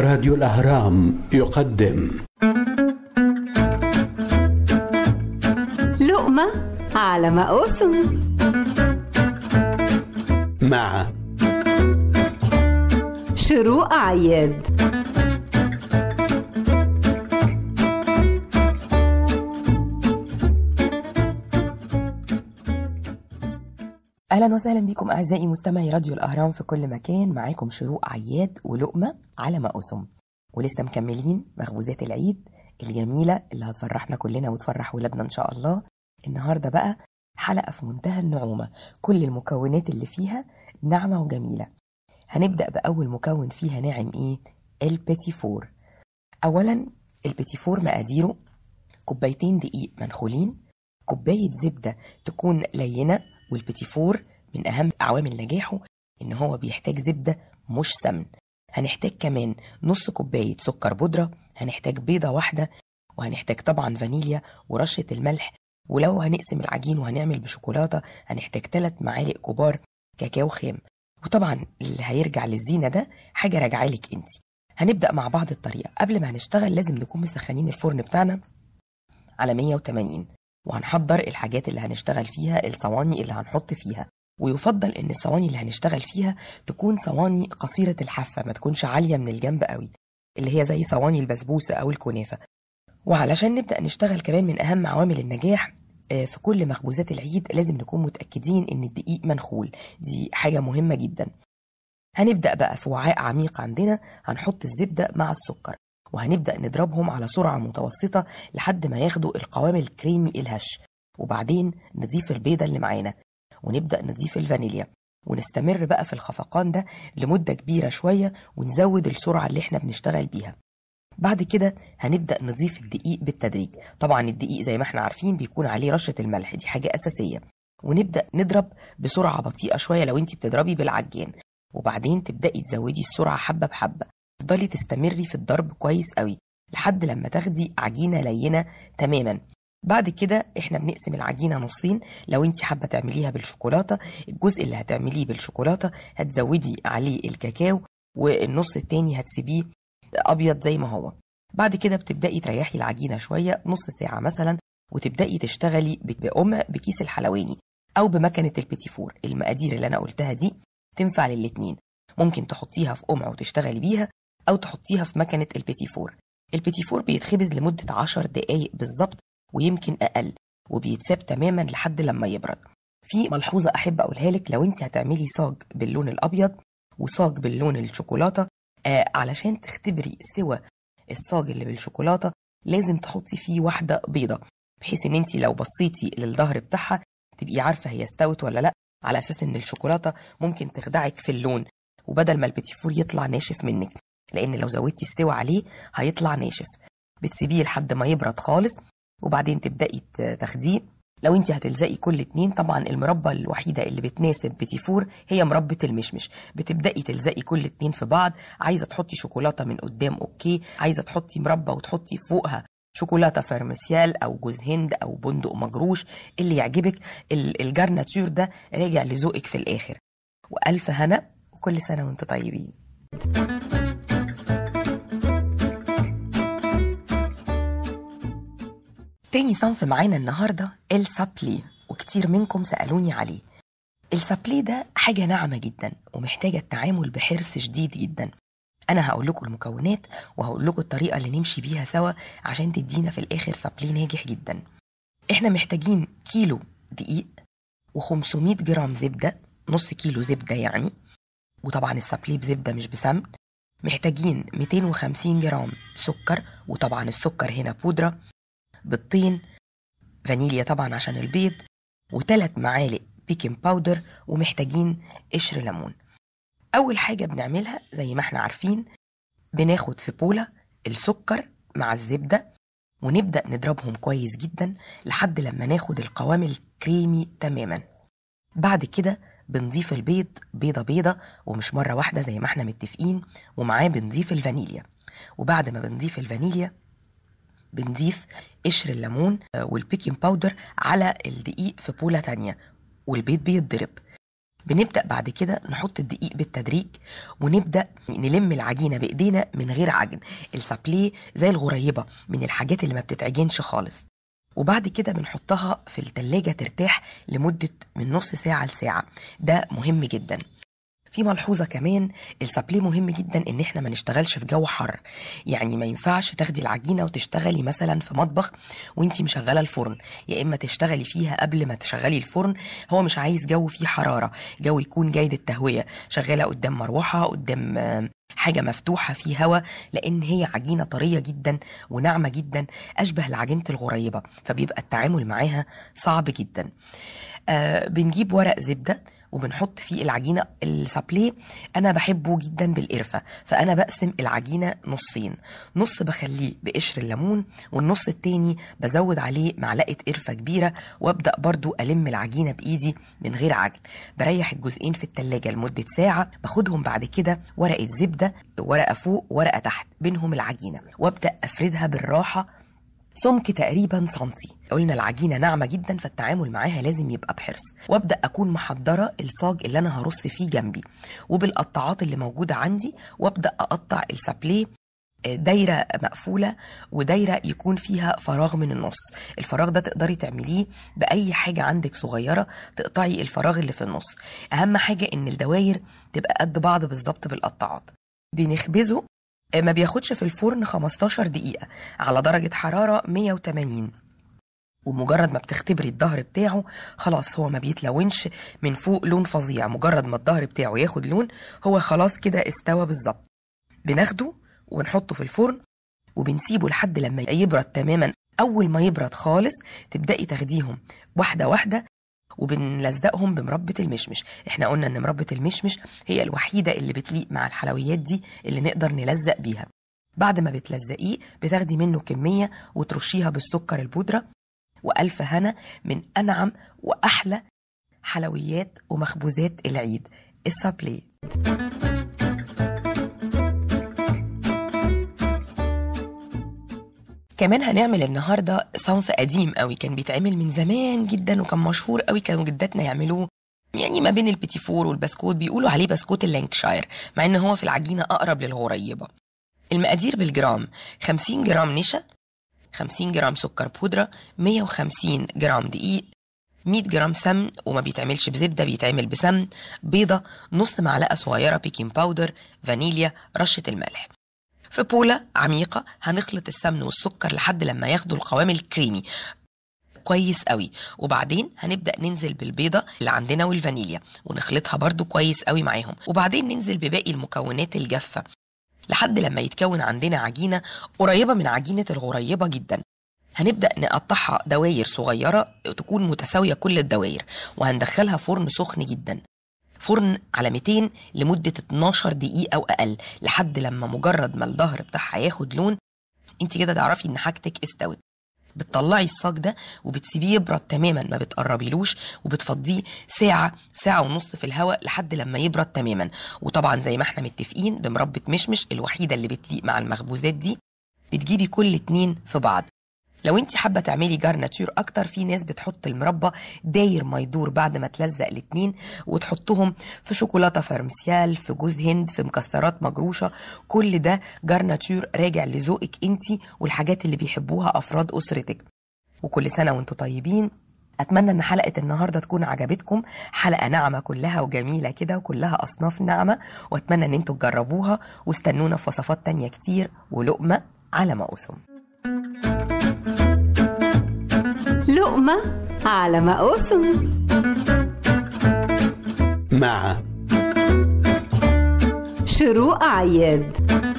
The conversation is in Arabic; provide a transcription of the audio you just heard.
راديو الأهرام يقدم لقمة على مقوس مع شروق عياد اهلا وسهلا بكم اعزائي مستمعي راديو الاهرام في كل مكان معاكم شروق عياد ولقمه على ما اسم ولسه مكملين مخبوزات العيد الجميله اللي هتفرحنا كلنا وتفرح ولادنا ان شاء الله النهارده بقى حلقه في منتهى النعومه كل المكونات اللي فيها ناعمه وجميله هنبدا باول مكون فيها ناعم ايه البيتي فور اولا البيتي فور مقاديره كوبايتين دقيق منخولين كوبايه زبده تكون لينه والبيتي فور من أهم عوامل نجاحه إن هو بيحتاج زبدة مش سمن هنحتاج كمان نص كوباية سكر بودرة هنحتاج بيضة واحدة وهنحتاج طبعا فانيليا ورشة الملح ولو هنقسم العجين وهنعمل بشوكولاتة هنحتاج ثلاث معالق كبار كاكاو خام وطبعا اللي هيرجع للزينة ده حاجة راجعه لك انت هنبدأ مع بعض الطريقة قبل ما هنشتغل لازم نكون مسخنين الفرن بتاعنا على 180 وهنحضر الحاجات اللي هنشتغل فيها الصواني اللي هنحط فيها ويفضل ان الصواني اللي هنشتغل فيها تكون صواني قصيرة الحافة ما تكونش عالية من الجنب قوي اللي هي زي صواني البسبوسة أو الكنافة وعلشان نبدأ نشتغل كمان من أهم عوامل النجاح آه، في كل مخبوزات العيد لازم نكون متأكدين إن الدقيق منخول دي حاجة مهمة جدا هنبدأ بقى في وعاء عميق عندنا هنحط الزبدة مع السكر وهنبدأ نضربهم على سرعة متوسطة لحد ما ياخدوا القوام الكريمي الهش وبعدين نضيف البيضة اللي معانا ونبدأ نضيف الفانيليا ونستمر بقى في الخفقان ده لمدة كبيرة شوية ونزود السرعة اللي احنا بنشتغل بيها بعد كده هنبدأ نضيف الدقيق بالتدريج طبعا الدقيق زي ما احنا عارفين بيكون عليه رشة الملح دي حاجة أساسية ونبدأ نضرب بسرعة بطيئة شوية لو انت بتضربي بالعجان وبعدين تبدأي تزودي السرعة حبة بحبة تفضلي تستمري في الضرب كويس قوي لحد لما تاخدي عجينه لينه تماما بعد كده احنا بنقسم العجينه نصين لو انت حابه تعمليها بالشوكولاته الجزء اللي هتعمليه بالشوكولاته هتزودي عليه الكاكاو والنص التاني هتسيبيه ابيض زي ما هو بعد كده بتبداي تريحي العجينه شويه نص ساعه مثلا وتبداي تشتغلي بأم بكيس الحلواني او بمكنه فور المقادير اللي انا قلتها دي تنفع للاتنين ممكن تحطيها في قمع وتشتغلي بيها أو تحطيها في مكنة البيتي فور البيتي فور بيتخبز لمدة 10 دقايق بالظبط ويمكن أقل وبيتساب تماما لحد لما يبرد في ملحوظة أحب أقولها لك لو أنت هتعملي صاج باللون الأبيض وصاج باللون الشوكولاتة آه علشان تختبري سوى الصاج اللي بالشوكولاتة لازم تحطي فيه واحدة بيضة بحيث ان انت لو بصيتي للظهر بتاعها تبقي عارفة هي استوت ولا لأ على أساس ان الشوكولاتة ممكن تخدعك في اللون وبدل ما البيتي فور يطلع ناشف منك لأن لو زودتي استوى عليه هيطلع ناشف بتسيبيه لحد ما يبرد خالص وبعدين تبدأي تاخديه لو انت هتلزقي كل اتنين طبعا المربى الوحيدة اللي بتناسب بتيفور هي مربة المشمش بتبدأي تلزقي كل اتنين في بعض عايزة تحطي شوكولاتة من قدام اوكي عايزة تحطي مربى وتحطي فوقها شوكولاتة فارمسيال أو جوز هند أو بندق مجروش اللي يعجبك الجار ده راجع لذوقك في الآخر وألف هنا وكل سنة وانتم طيبين تاني صنف معانا النهاردة السابلي وكتير منكم سألوني عليه السابلي ده حاجة ناعمة جدا ومحتاجة التعامل بحرص شديد جدا أنا هقول لكم المكونات وهقول لكم الطريقة اللي نمشي بيها سوا عشان تدينا في الآخر سابلي ناجح جدا إحنا محتاجين كيلو دقيق و500 جرام زبدة نص كيلو زبدة يعني وطبعا السابلي بزبدة مش بسمن محتاجين 250 جرام سكر وطبعا السكر هنا بودرة بالطين فانيليا طبعا عشان البيض وثلاث معالق بيكنج باودر ومحتاجين قشر ليمون اول حاجه بنعملها زي ما احنا عارفين بناخد في بوله السكر مع الزبده ونبدا نضربهم كويس جدا لحد لما ناخد القوام الكريمي تماما بعد كده بنضيف البيض بيضة بيضة ومش مرة واحدة زي ما احنا متفقين ومعاه بنضيف الفانيليا وبعد ما بنضيف الفانيليا بنضيف قشر الليمون آه، والبيكنج باودر على الدقيق في بولة تانية والبيض بيتضرب بنبدأ بعد كده نحط الدقيق بالتدريج ونبدأ نلم العجينة بإيدينا من غير عجن السابليه زي الغريبة من الحاجات اللي ما بتتعجنش خالص وبعد كده بنحطها في التلاجة ترتاح لمدة من نص ساعة لساعة ده مهم جداً في ملحوظه كمان السابلي مهم جدا ان احنا ما نشتغلش في جو حر يعني ما ينفعش تاخدي العجينه وتشتغلي مثلا في مطبخ وانت مشغله الفرن يا اما تشتغلي فيها قبل ما تشغلي الفرن هو مش عايز جو فيه حراره جو يكون جيد التهويه شغاله قدام مروحه قدام حاجة مفتوحة في هواء لأن هي عجينة طرية جدا وناعمة جدا أشبه لعجينة الغريبة فبيبقى التعامل معاها صعب جدا آه بنجيب ورق زبدة وبنحط فيه العجينه السابلي انا بحبه جدا بالقرفه فانا بقسم العجينه نصين نص بخليه بقشر الليمون والنص التاني بزود عليه معلقه قرفه كبيره وابدا برضو الم العجينه بايدي من غير عجل بريح الجزئين في التلاجة لمده ساعه باخدهم بعد كده ورقه زبده ورقه فوق ورقه تحت بينهم العجينه وابدا افردها بالراحه سمك تقريبا سنتي قلنا العجينه ناعمه جدا فالتعامل معاها لازم يبقى بحرص وابدا اكون محضره الصاج اللي انا هرص فيه جنبي وبالقطاعات اللي موجوده عندي وابدا اقطع السابليه آه، دايره مقفوله ودايره يكون فيها فراغ من النص الفراغ ده تقدري تعمليه باي حاجه عندك صغيره تقطعي الفراغ اللي في النص اهم حاجه ان الدواير تبقى قد بعض بالظبط بالقطاعات بنخبزه آه، ما بياخدش في الفرن 15 دقيقة على درجة حرارة 180 ومجرد ما بتختبري الظهر بتاعه خلاص هو ما بيتلونش من فوق لون فظيع مجرد ما الظهر بتاعه ياخد لون هو خلاص كده استوى بالظبط بناخده ونحطه في الفرن وبنسيبه لحد لما يبرد تماما اول ما يبرد خالص تبداي تاخديهم واحده واحده وبنلزقهم بمربة المشمش احنا قلنا ان مربة المشمش هي الوحيدة اللي بتليق مع الحلويات دي اللي نقدر نلزق بيها بعد ما بتلزقيه بتاخدي منه كمية وترشيها بالسكر البودرة وألف هنا من أنعم وأحلى حلويات ومخبوزات العيد السابليه كمان هنعمل النهارده صنف قديم قوي كان بيتعمل من زمان جدا وكان مشهور قوي كانوا جداتنا يعملوه يعني ما بين البيتي فور والبسكوت بيقولوا عليه بسكوت اللانكشاير مع ان هو في العجينه اقرب للغريبه المقادير بالجرام 50 جرام نشا 50 جرام سكر بودره 150 جرام دقيق 100 جرام سمن وما بيتعملش بزبده بيتعمل بسمن بيضه نص معلقه صغيره بيكنج باودر فانيليا رشه الملح في بولة عميقة هنخلط السمن والسكر لحد لما ياخدوا القوام الكريمي كويس قوي وبعدين هنبدا ننزل بالبيضه اللي عندنا والفانيليا ونخلطها برضو كويس قوي معاهم وبعدين ننزل بباقي المكونات الجافه لحد لما يتكون عندنا عجينه قريبه من عجينه الغريبه جدا هنبدا نقطعها دواير صغيره تكون متساويه كل الدواير وهندخلها فرن سخن جدا فرن على 200 لمدة 12 دقيقة وأقل لحد لما مجرد ما الظهر بتاعها ياخد لون انت كده تعرفي ان حاجتك استوت بتطلعي الصاج ده وبتسيبيه يبرد تماما ما بتقربيلوش وبتفضيه ساعة ساعة ونص في الهواء لحد لما يبرد تماما وطبعا زي ما احنا متفقين بمربة مشمش الوحيدة اللي بتليق مع المخبوزات دي بتجيبي كل اتنين في بعض لو انت حابه تعملي جارناتير اكتر في ناس بتحط المربى داير ما يدور بعد ما تلزق الاتنين وتحطهم في شوكولاته فرمسيال في جوز هند في مكسرات مجروشه كل ده جارناتير راجع لذوقك انت والحاجات اللي بيحبوها افراد اسرتك وكل سنه وانتم طيبين أتمنى إن حلقة النهاردة تكون عجبتكم حلقة ناعمة كلها وجميلة كده وكلها أصناف ناعمة وأتمنى إن انتم تجربوها واستنونا في وصفات تانية كتير ولقمة على ما أقسم لقمة على ما أوسم مع شروق عياد